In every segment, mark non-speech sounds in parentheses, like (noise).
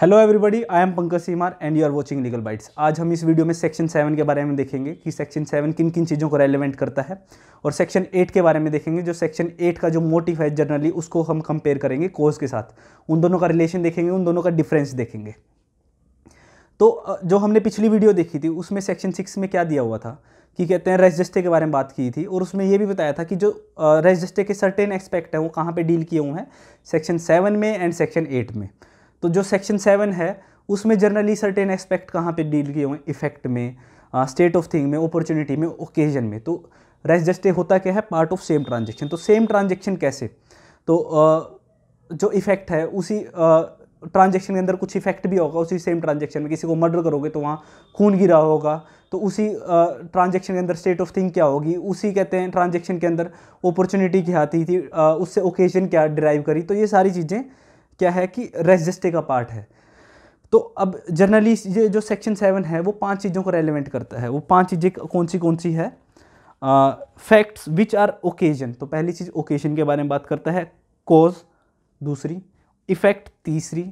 hello everybody I am Pankaj Seemar and you are watching legal bites आज हम इस video में सेक्शन सेवन के बारे में देखेंगे कि सेक्शन सेवन किन किन चीज़ों को रेलिवेंट करता है और सेक्शन एट के बारे में देखेंगे जो सेक्शन एट का जो मोटिव है जनरली उसको हम कंपेयर करेंगे कोर्स के साथ उन दोनों का रिलेशन देखेंगे उन दोनों का डिफरेंस देखेंगे तो जो हमने पिछली वीडियो देखी थी उसमें सेक्शन सिक्स में क्या दिया हुआ था कि कहते हैं रेजिस्टे के बारे में बात की थी और उसमें ये भी बताया था कि जो रेजिस्टे के सर्टेन एक्सपेक्ट है वो कहाँ पर डील किए हुए हैं सेक्शन सेवन में एंड सेक्शन एट में तो जो सेक्शन सेवन है उसमें जनरली सर्टेन एस्पेक्ट कहाँ पे डील किए हुए इफेक्ट में स्टेट ऑफ थिंग में अपॉर्चुनिटी में ओकेजन में तो रेस जस्टे होता क्या है पार्ट ऑफ सेम ट्रांजेक्शन तो सेम ट्रांजेक्शन कैसे तो uh, जो इफेक्ट है उसी ट्रांजेक्शन के अंदर कुछ इफेक्ट भी होगा उसी सेम ट्रांजेक्शन में किसी को मर्डर करोगे तो वहाँ खून गिरा होगा तो उसी ट्रांजेक्शन के अंदर स्टेट ऑफ थिंग क्या होगी उसी कहते हैं ट्रांजेक्शन के अंदर अपॉर्चुनिटी क्या आती थी, थी उससे ओकेजन क्या डिराइव करी तो ये सारी चीज़ें क्या है कि रेजिस्टे का पार्ट है तो अब जनरली ये जो सेक्शन सेवन है वो पांच चीज़ों को रेलिवेंट करता है वो पांच चीज़ें कौन सी कौन सी है फैक्ट्स विच आर ओकेजन तो पहली चीज़ ओकेजन के बारे में बात करता है कॉज दूसरी इफेक्ट तीसरी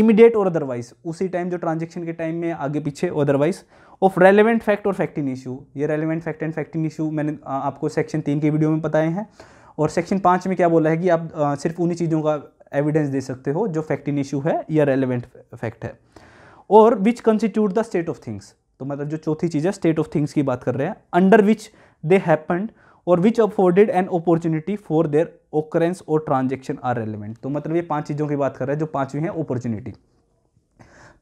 इमिडिएट और अदरवाइज उसी टाइम जो ट्रांजेक्शन के टाइम में आगे पीछे अदरवाइज ऑफ रेलिवेंट फैक्ट और फैक्टिंग इशू ये relevant fact and fact in issue मैंने आपको सेक्शन तीन के वीडियो में बताए हैं और सेक्शन पाँच में क्या बोला है कि आप सिर्फ उन्हीं चीज़ों का एविडेंस दे सकते हो जो फैक्ट इन इशू है या रेलिवेंट फैक्ट है और which constitute the state of things तो मतलब जो चौथी चीज़ है स्टेट ऑफ थिंग्स की बात कर रहे हैं अंडर विच दे हैपन्ड और which afforded an opportunity for their occurrence और ट्रांजेक्शन आर रेलिवेंट तो मतलब ये पांच चीज़ों की बात कर रहे हैं जो पांचवी है अपॉर्चुनिटी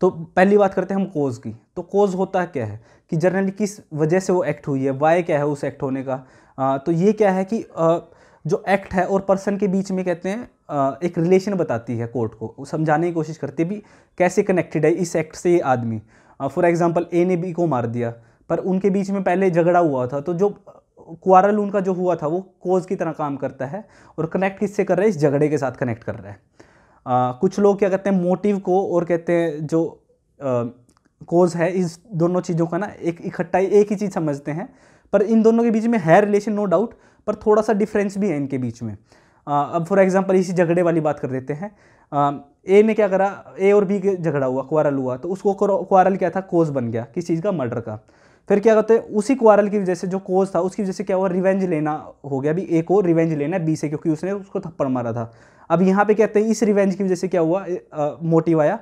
तो पहली बात करते हैं हम कोज की तो कोज होता क्या है कि जनरली किस वजह से वो एक्ट हुई है वाई क्या है उस एक्ट होने का आ, तो ये क्या है कि आ, जो एक्ट है और पर्सन के बीच में कहते हैं एक रिलेशन बताती है कोर्ट को समझाने की कोशिश करती है भी कैसे कनेक्टेड है इस एक्ट से ये आदमी फॉर एग्ज़ाम्पल ए ने बी को मार दिया पर उनके बीच में पहले झगड़ा हुआ था तो जो क्वारल उनका जो हुआ था वो कोज की तरह काम करता है और कनेक्ट किससे कर रहा है इस झगड़े के साथ कनेक्ट कर रहा है आ, कुछ लोग क्या कहते हैं मोटिव को और कहते हैं जो कोज है इस दोनों चीज़ों का ना एक इकट्ठा एक ही चीज़ समझते हैं पर इन दोनों के बीच में है रिलेशन नो डाउट पर थोड़ा सा डिफरेंस भी है इनके बीच में आ, अब फॉर एग्जांपल इसी झगड़े वाली बात कर देते हैं ए ने क्या करा ए और बी के झगड़ा हुआ क्वारल हुआ तो उसको क्वारल क्या था कोज बन गया किस चीज़ का मर्डर का फिर क्या कहते हैं उसी क्वारल की वजह से जो कोज था उसकी वजह से क्या हुआ रिवेंज लेना हो गया अभी ए को रिवेंज लेना है बी से क्योंकि उसने उसको थप्पड़ मारा था अब यहाँ पे कहते हैं इस रिवेंज की वजह से क्या हुआ मोटिव आया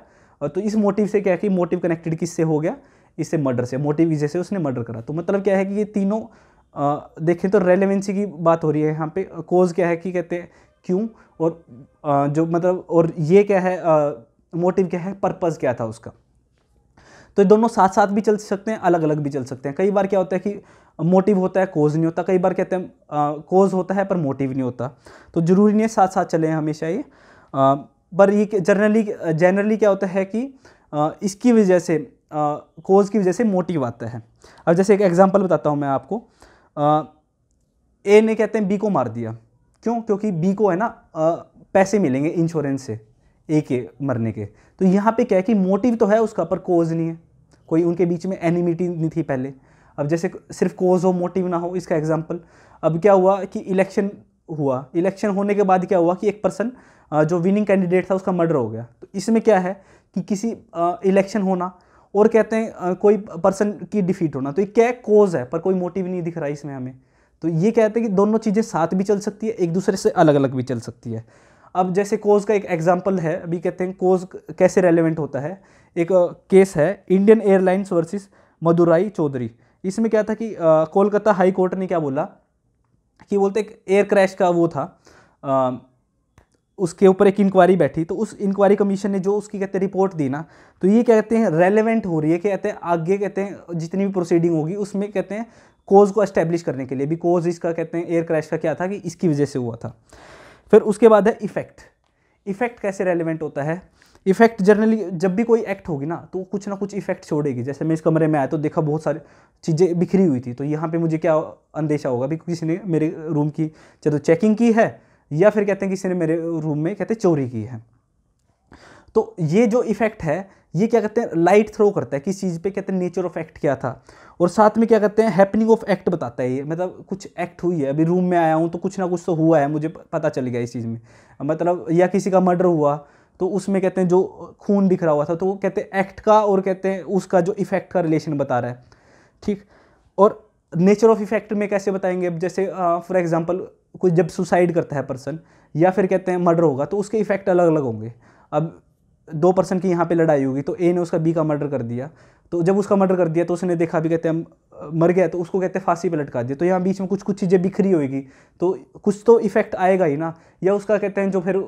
तो इस मोटिव से क्या कि मोटिव कनेक्टेड किससे हो गया इससे मर्डर से मोटिव विजय से उसने मर्डर करा तो मतलब क्या है कि ये तीनों देखें तो रेलेवेंसी की बात हो रही है यहाँ पे कोज क्या है कि कहते हैं क्यों और आ, जो मतलब और ये क्या है मोटिव क्या है पर्पज़ क्या था उसका तो ये दोनों साथ साथ भी चल सकते हैं अलग अलग भी चल सकते हैं कई बार क्या होता है कि मोटिव होता है कोज नहीं होता कई बार कहते हैं कोज होता है पर मोटिव नहीं होता तो ज़रूरी नहीं है साथ साथ चले हमेशा ये आ, पर ये जनरली जनरली क्या होता है कि आ, इसकी वजह से कोज़ की वजह से मोटिव आता है अब जैसे एक एग्ज़ाम्पल बताता हूँ मैं आपको ए ने कहते हैं बी को मार दिया क्यों क्योंकि बी को है ना आ, पैसे मिलेंगे इंश्योरेंस से ए के मरने के तो यहाँ पे क्या है कि मोटिव तो है उसका पर कोज़ नहीं है कोई उनके बीच में एनिमिटी नहीं थी पहले अब जैसे सिर्फ कोज हो मोटिव ना हो इसका एग्जाम्पल अब क्या हुआ कि इलेक्शन हुआ इलेक्शन होने के बाद क्या हुआ कि एक पर्सन जो विनिंग कैंडिडेट था उसका मर्डर हो गया तो इसमें क्या है कि किसी इलेक्शन होना और कहते हैं कोई पर्सन की डिफीट होना तो ये क्या कोज है पर कोई मोटिव नहीं दिख रहा है इसमें हमें तो ये कहते हैं कि दोनों चीज़ें साथ भी चल सकती है एक दूसरे से अलग अलग भी चल सकती है अब जैसे कोज का एक एग्जाम्पल है अभी कहते हैं कोज कैसे रेलिवेंट होता है एक केस है Indian airlines versus Madurai Chaudhary इसमें क्या था कि कोलकाता हाई कोर्ट ने क्या बोला कि बोलते एक एयर क्रैश का वो था उसके ऊपर एक इंक्वायरी बैठी तो उस इंक्वायरी कमीशन ने जो उसकी कहते हैं रिपोर्ट दी ना तो ये कहते हैं रेलेवेंट हो रही है कहते हैं आगे कहते हैं जितनी भी प्रोसीडिंग होगी उसमें कहते हैं कोज को एस्टेब्लिश करने के लिए भी कोज इसका कहते हैं एयर क्रैश का क्या था कि इसकी वजह से हुआ था फिर उसके बाद है इफेक्ट इफेक्ट कैसे रेलिवेंट होता है इफेक्ट जनरली जब भी कोई एक्ट होगी ना तो कुछ ना कुछ इफेक्ट छोड़ेगी जैसे मैं इस कमरे में आया तो देखा बहुत सारी चीज़ें बिखरी हुई थी तो यहाँ पे मुझे क्या अंदेशा होगा भी किसी ने मेरे रूम की चलो चेकिंग की है या फिर कहते हैं किसी ने मेरे रूम में कहते हैं चोरी की है तो ये जो इफेक्ट है ये क्या कहते हैं लाइट थ्रो करता है किस चीज़ पे कहते हैं नेचर ऑफ एक्ट क्या था और साथ में क्या कहते हैं हैपनिंग ऑफ एक्ट बताता है ये मतलब कुछ एक्ट हुई है अभी रूम में आया हूँ तो कुछ ना कुछ तो हुआ है मुझे पता चल गया इस चीज़ में मतलब या किसी का मर्डर हुआ तो उसमें कहते हैं जो खून दिख रहा हुआ था तो वो कहते हैं एक्ट का और कहते हैं उसका जो इफेक्ट का रिलेशन बता रहा है ठीक और नेचर ऑफ इफेक्ट में कैसे बताएंगे जैसे फॉर एग्जाम्पल कोई जब सुसाइड करता है पर्सन या फिर कहते हैं मर्डर होगा तो उसके इफेक्ट अलग अलग होंगे अब दो पर्सन की यहाँ पे लड़ाई होगी तो ए ने उसका बी का मर्डर कर दिया तो जब उसका मर्डर कर दिया तो उसने देखा भी कहते हैं मर गया तो उसको कहते हैं फांसी पे लटका दिया तो यहाँ बीच में कुछ कुछ चीज़ें बिखरी होगी तो कुछ तो इफेक्ट आएगा ही ना या उसका कहते हैं जो फिर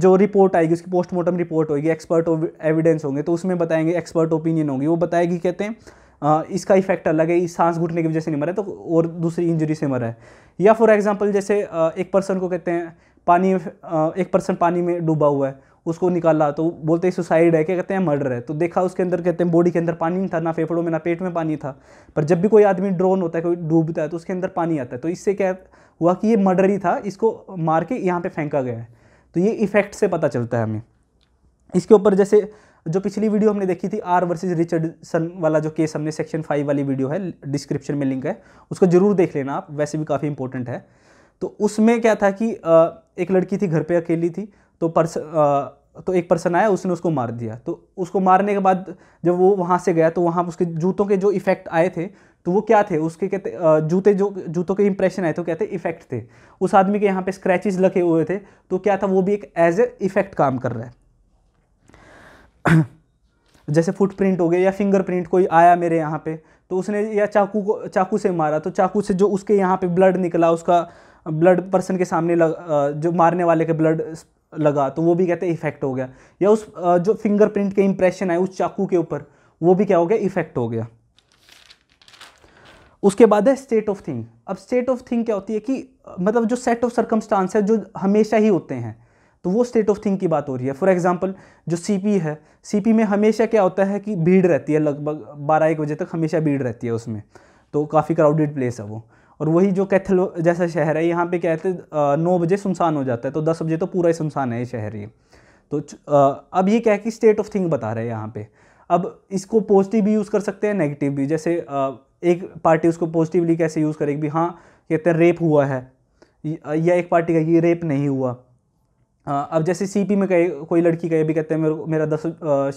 जो रिपोर्ट आएगी उसकी पोस्टमार्टम रिपोर्ट होगी एक्सपर्ट एविडेंस होंगे तो उसमें बताएंगे एक्सपर्ट ओपिनियन होगी वो बताएगी कहते हैं इसका इफेक्ट अलग है सांस घुटने की वजह से नहीं मरा तो और दूसरी इंजरी से मरा है या फॉर एग्जाम्पल जैसे एक पर्सन को कहते हैं पानी एक पर्सन पानी में डूबा हुआ है उसको निकाला तो बोलते हैं सुसाइड है क्या कहते हैं मर्डर है तो देखा उसके अंदर कहते हैं बॉडी के अंदर पानी नहीं था ना फेफड़ों में ना पेट में पानी था पर जब भी कोई आदमी ड्रोन होता है कोई डूबता है तो उसके अंदर पानी आता है तो इससे क्या हुआ कि ये मर्डर ही था इसको मार के यहाँ पर फेंका गया है तो ये इफेक्ट से पता चलता है हमें इसके ऊपर जैसे जो पिछली वीडियो हमने देखी थी आर वर्सेज रिचर्डसन वाला जो केस हमने सेक्शन फाइव वाली वीडियो है डिस्क्रिप्शन में लिंक है उसको जरूर देख लेना आप वैसे भी काफ़ी इंपॉर्टेंट है तो उसमें क्या था कि एक लड़की थी घर पर अकेली थी तो पर्स तो एक पर्सन आया उसने उसको मार दिया तो उसको मारने के बाद जब वो वहाँ से गया तो वहाँ उसके जूतों के जो इफेक्ट आए थे तो वो क्या थे उसके कहते जूते जो जूतों के इंप्रेशन आए तो क्या थे इफेक्ट थे उस आदमी के यहाँ पे स्क्रैचेस लगे हुए थे तो क्या था वो भी एक एज ए इफेक्ट काम कर रहा है (coughs) जैसे फुटप्रिंट हो गया या फिंगरप्रिंट कोई आया मेरे यहाँ पे तो उसने या चाकू को चाकू से मारा तो चाकू से जो उसके यहाँ पे ब्लड निकला उसका ब्लड पर्सन के सामने लग, जो मारने वाले के ब्लड लगा तो वो भी कहते हैं इफेक्ट हो गया या उस जो फिंगरप्रिंट के इम्प्रेशन आए उस चाकू के ऊपर वो भी क्या हो गया इफेक्ट हो गया उसके बाद है स्टेट ऑफ थिंग अब स्टेट ऑफ थिंग क्या होती है कि मतलब जो सेट ऑफ सर्कमस्टांस है जो हमेशा ही होते हैं तो वो स्टेट ऑफ थिंग की बात हो रही है फॉर एग्जाम्पल जो सी है सी में हमेशा क्या होता है कि भीड़ रहती है लगभग बारह एक बजे तक हमेशा भीड़ रहती है उसमें तो काफ़ी क्राउडेड प्लेस है वो और वही जो कैथल जैसा शहर है यहाँ पे क्या कहते हैं नौ बजे सुनसान हो जाता है तो दस बजे तो पूरा ही सुनसान है ये शहर ये तो आ, अब ये क्या है कि स्टेट ऑफ थिंग बता रहे हैं यहाँ पे अब इसको पॉजिटिव भी यूज़ कर सकते हैं नेगेटिव भी जैसे आ, एक पार्टी उसको पॉजिटिवली कैसे यूज़ करेगी भी हाँ कहते हैं रेप हुआ है या एक पार्टी का ये रेप नहीं हुआ हाँ, अब जैसे सीपी में कहीं कोई लड़की कहीं भी कहते हैं मेरे मेरा दस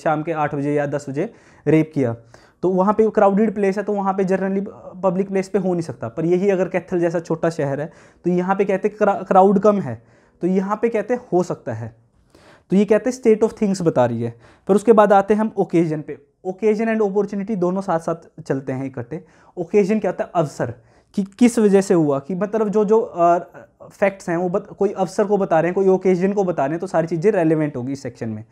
शाम के आठ बजे या दस बजे रेप किया तो वहाँ पे क्राउडेड प्लेस है तो वहाँ पे जनरली पब्लिक प्लेस पे हो नहीं सकता पर यही अगर कैथल जैसा छोटा शहर है तो यहाँ पे कहते क्राउड कम है तो यहाँ पे कहते हो सकता है तो ये कहते स्टेट ऑफ थिंग्स बता रही है फिर उसके बाद आते हैं हम ओकेजन पे ओकेजन एंड अपॉर्चुनिटी दोनों साथ साथ चलते हैं इकट्ठे ओकेजन क्या होता है अवसर कि किस वजह से हुआ कि मतलब जो जो फैक्ट्स हैं वो बत, कोई अवसर को बता रहे हैं कोई ओकेजन को बता रहे हैं तो सारी चीज़ें रेलिवेंट होगी इस सेक्शन में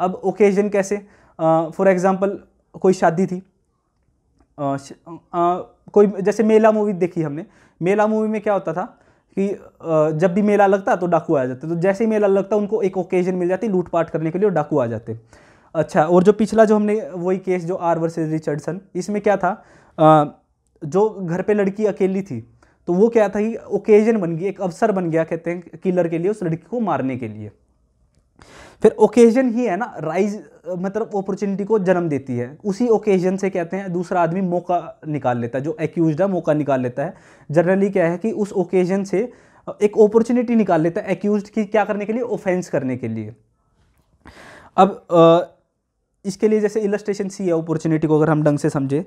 अब ओकेजन कैसे फॉर uh, एग्ज़ाम्पल कोई शादी थी uh, श, uh, कोई जैसे मेला मूवी देखी हमने मेला मूवी में क्या होता था कि uh, जब भी मेला लगता तो डाकू आ जाते तो जैसे ही मेला लगता उनको एक ओकेजन मिल जाती लूटपाट करने के लिए डाकू आ जाते अच्छा और जो पिछला जो हमने वही केस जो आर वर्सेज रिचर्डसन इसमें क्या था जो घर पे लड़की अकेली थी तो वो क्या था कि ओकेजन बन गई एक अवसर बन गया कहते हैं किलर के लिए उस लड़की को मारने के लिए फिर ओकेजन ही है ना राइज मतलब अपॉर्चुनिटी को जन्म देती है उसी ओकेजन से कहते हैं दूसरा आदमी मौका निकाल लेता है जो एक्यूज है मौका निकाल लेता है जनरली क्या है कि उस ओकेजन से एक अपॉर्चुनिटी निकाल लेता है एक्यूज की क्या करने के लिए ऑफेंस करने के लिए अब इसके लिए जैसे इलस्ट्रेशन सी है अपॉर्चुनिटी को अगर हम ढंग से समझे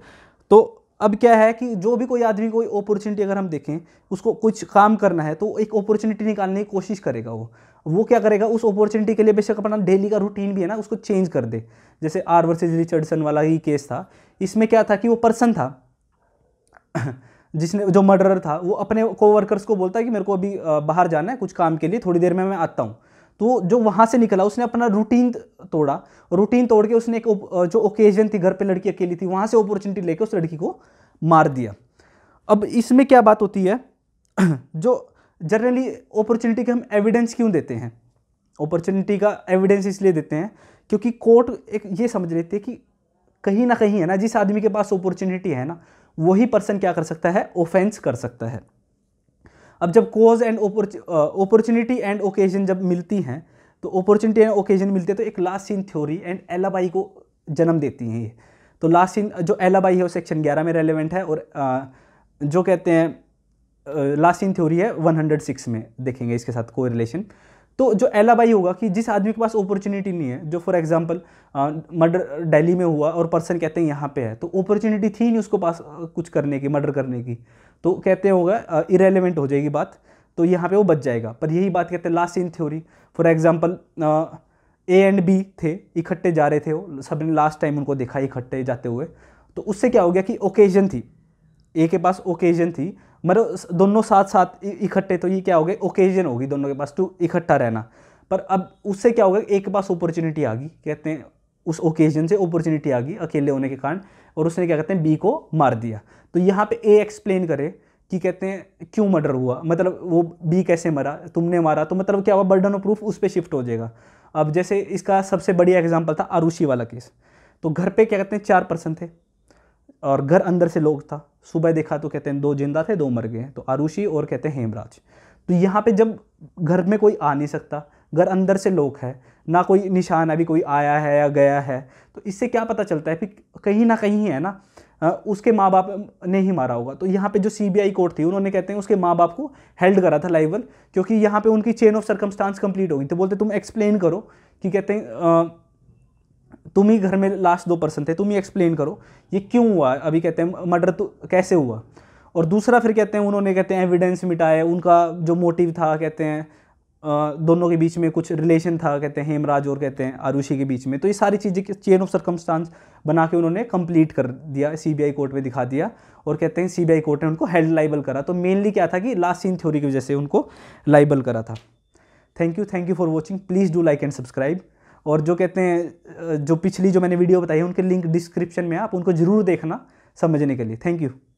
तो अब क्या है कि जो भी कोई आदमी कोई अपॉर्चुनिटी अगर हम देखें उसको कुछ काम करना है तो एक अपॉर्चुनिटी निकालने की कोशिश करेगा वो वो क्या करेगा उस अपॉर्चुनिटी के लिए बेशक अपना डेली का रूटीन भी है ना उसको चेंज कर दे जैसे आर वर्सेज रिचर्डसन वाला ही केस था इसमें क्या था कि वो पर्सन था (coughs) जिसने जो मर्डरर था वो अपने कोवर्कर्स को बोलता है कि मेरे को अभी बाहर जाना है कुछ काम के लिए थोड़ी देर में मैं आता हूँ तो जो वहाँ से निकला उसने अपना रूटीन तोड़ा रूटीन तोड़ के उसने एक जो ओकेजन थी घर पे लड़की अकेली थी वहाँ से अपॉर्चुनिटी लेके उस लड़की को मार दिया अब इसमें क्या बात होती है (clears throat) जो जनरली अपॉर्चुनिटी के हम एविडेंस क्यों देते हैं अपॉर्चुनिटी का एविडेंस इसलिए देते हैं क्योंकि कोर्ट एक ये समझ लेते हैं कि कहीं ना कहीं है ना जिस आदमी के पास अपॉर्चुनिटी है ना वही पर्सन क्या कर सकता है ऑफेंस कर सकता है अब जब cause and opportunity and occasion जब मिलती हैं तो अपॉर्चुनिटी एंड ओकेजन मिलते हैं तो एक last seen theory and alibi को जन्म देती हैं ये तो लास्ट सीन जो एलाबाई है वो सेक्शन ग्यारह में रेलिवेंट है और आ, जो कहते हैं लास्ट सीन थ्योरी है 106 में देखेंगे इसके साथ को रिलेशन तो जो एलाबाई होगा कि जिस आदमी के पास अपॉर्चुनिटी नहीं है जो फॉर एग्जांपल मर्डर दिल्ली में हुआ और पर्सन कहते हैं यहाँ पे है तो अपॉर्चुनिटी थी नहीं उसको पास कुछ करने की मर्डर करने की तो कहते होगा इरेलीवेंट हो जाएगी बात तो यहाँ पे वो बच जाएगा पर यही बात कहते हैं last in theory for example A and B थे इकट्ठे जा रहे थे वो सब ने लास्ट टाइम उनको देखा इकट्ठे जाते हुए तो उससे क्या हो गया कि ओकेजन थी ए के पास ओकेजन थी मगर दोनों साथ साथ इकट्ठे तो ये क्या हो गया ओकेजन होगी दोनों के पास टू इकट्ठा रहना पर अब उससे क्या होगा एक के पास अपॉर्चुनिटी आ गई कहते हैं उस ओकेजन से अपॉर्चुनिटी आ गई अकेले होने के कारण और उसने क्या कहते हैं बी को मार दिया तो यहाँ पे ए एक्सप्लेन करे कि कहते हैं क्यों मर्डर हुआ मतलब वो बी कैसे मरा तुमने मारा तो मतलब क्या हुआ बर्डन ऑफ प्रूफ उस पर शिफ्ट हो जाएगा अब जैसे इसका सबसे बढ़िया एग्जाम्पल था आरुषि वाला केस तो घर पर क्या कहते हैं चार पर्सन थे और घर अंदर से लोग था सुबह देखा तो कहते हैं दो जिंदा थे दो मर गए तो आरुषि और कहते हैं हेमराज तो यहाँ पे जब घर में कोई आ नहीं सकता घर अंदर से लोग है ना कोई निशान अभी कोई आया है या गया है तो इससे क्या पता चलता है फिर कहीं ना कहीं है ना उसके माँ बाप ने ही मारा होगा तो यहाँ पे जो सीबीआई कोर्ट थी उन्होंने कहते हैं उसके माँ बाप को हेल्ड करा था लाइवल क्योंकि यहाँ पे उनकी चेन ऑफ सर्कमस्टांस कंप्लीट हो गई तो बोलते तुम एक्सप्लेन करो कि कहते हैं तुम ही घर में लास्ट दो पर्सन थे तुम ही एक्सप्लेन करो ये क्यों हुआ अभी कहते हैं मर्डर तो कैसे हुआ और दूसरा फिर कहते हैं उन्होंने कहते हैं एविडेंस मिटाए उनका जो मोटिव था कहते हैं दोनों के बीच में कुछ रिलेशन था कहते हैं हेमराज और कहते हैं आरुषि के बीच में तो ये सारी चीज़ें चेन ऑफ सर्कमस्टांस बना के उन्होंने कंप्लीट कर दिया सीबीआई कोर्ट में दिखा दिया और कहते हैं सीबीआई कोर्ट ने उनको हेल्ड लाइबल करा तो मेनली क्या था कि लास्ट सीन थ्योरी की वजह से उनको लाइबल करा था thank you thank you for watching please do like and subscribe और जो कहते हैं जो पिछली जो मैंने वीडियो बताई है उनके लिंक डिस्क्रिप्शन में आप उनको ज़रूर देखना समझने के लिए थैंक यू